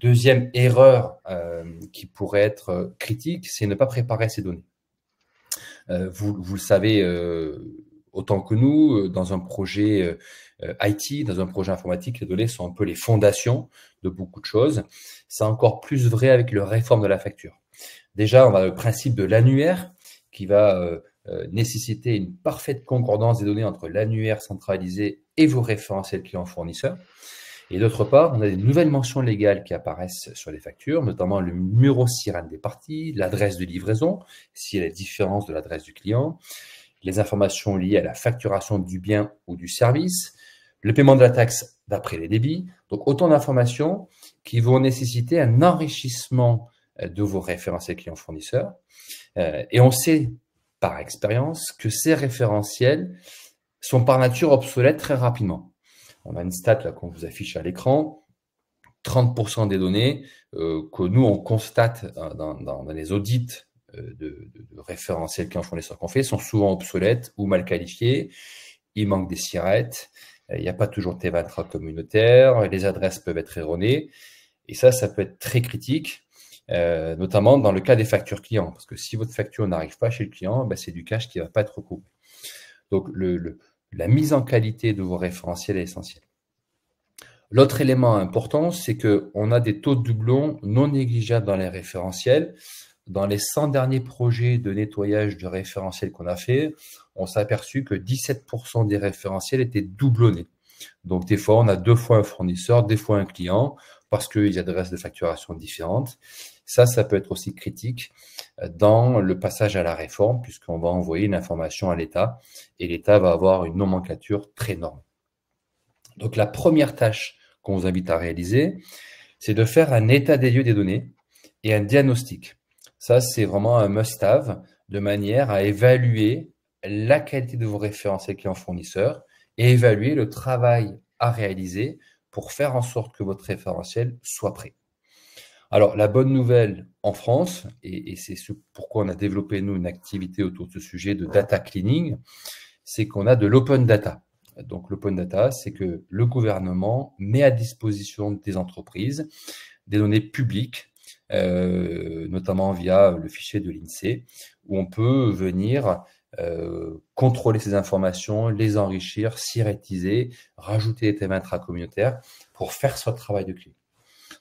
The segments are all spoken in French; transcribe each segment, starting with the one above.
deuxième erreur euh, qui pourrait être euh, critique, c'est ne pas préparer ces données. Euh, vous, le savez autant que nous, dans un projet IT, dans un projet informatique, les données sont un peu les fondations de beaucoup de choses. C'est encore plus vrai avec le réforme de la facture. Déjà, on a le principe de l'annuaire qui va nécessiter une parfaite concordance des données entre l'annuaire centralisé et vos référentiels clients fournisseurs. Et d'autre part, on a des nouvelles mentions légales qui apparaissent sur les factures, notamment le numéro sirène des parties, l'adresse de livraison, si elle est différente de l'adresse du client, les informations liées à la facturation du bien ou du service, le paiement de la taxe d'après les débits. Donc autant d'informations qui vont nécessiter un enrichissement euh, de vos référentiels clients fournisseurs. Euh, et on sait par expérience que ces référentiels sont par nature obsolètes très rapidement on a une stat là qu'on vous affiche à l'écran. 30% des données euh, que nous, on constate hein, dans, les audits euh, de, référentiels qui en font les qu'on fait sont souvent obsolètes ou mal qualifiées. Il manque des sirettes, euh, il n'y a pas toujours TVA communautaire. les adresses peuvent être erronées. Et ça, ça peut être très critique, notamment dans le cas des factures clients. Parce que si votre facture n'arrive pas chez le client, ben, c'est du cash qui ne va pas être recouvré. Donc, le, la mise en qualité de vos référentiels est essentielle. L'autre élément important, c'est qu'on a des taux de doublons non négligeables dans les référentiels. Dans les 100 derniers projets de nettoyage de référentiels qu'on a fait, on s'est aperçu que 17% des référentiels étaient doublonnés. Donc, des fois, on a deux fois un fournisseur, des fois un client, parce qu'ils adressent des facturations différentes. Ça, ça peut être aussi critique euh, dans le passage à la réforme, puisqu'on va envoyer une information à l'État et l'État va avoir une nomenclature très norme. Donc la première tâche qu'on vous invite à réaliser, c'est de faire un état des lieux des données et un diagnostic. Ça, c'est vraiment un must-have de manière à évaluer la qualité de vos référentiels clients fournisseurs et évaluer le travail à réaliser pour faire en sorte que votre référentiel soit prêt. Alors, la bonne nouvelle en France, et, c'est ce pourquoi on a développé, nous, une activité autour de ce sujet de data cleaning, c'est qu'on a de l'open data. Donc, l'open data, c'est que le gouvernement met à disposition des entreprises des données publiques, euh, notamment via le fichier de l'INSEE, où on peut venir euh, contrôler ces informations, les enrichir, sirétiser, rajouter des thèmes intracommunautaires pour faire ce travail de cleaning.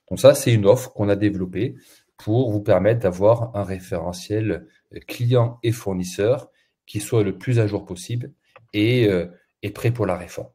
Donc ça, c'est une offre qu'on a développée pour vous permettre d'avoir un référentiel euh, client et fournisseur qui soit le plus à jour possible et, euh, et prêt pour la réforme.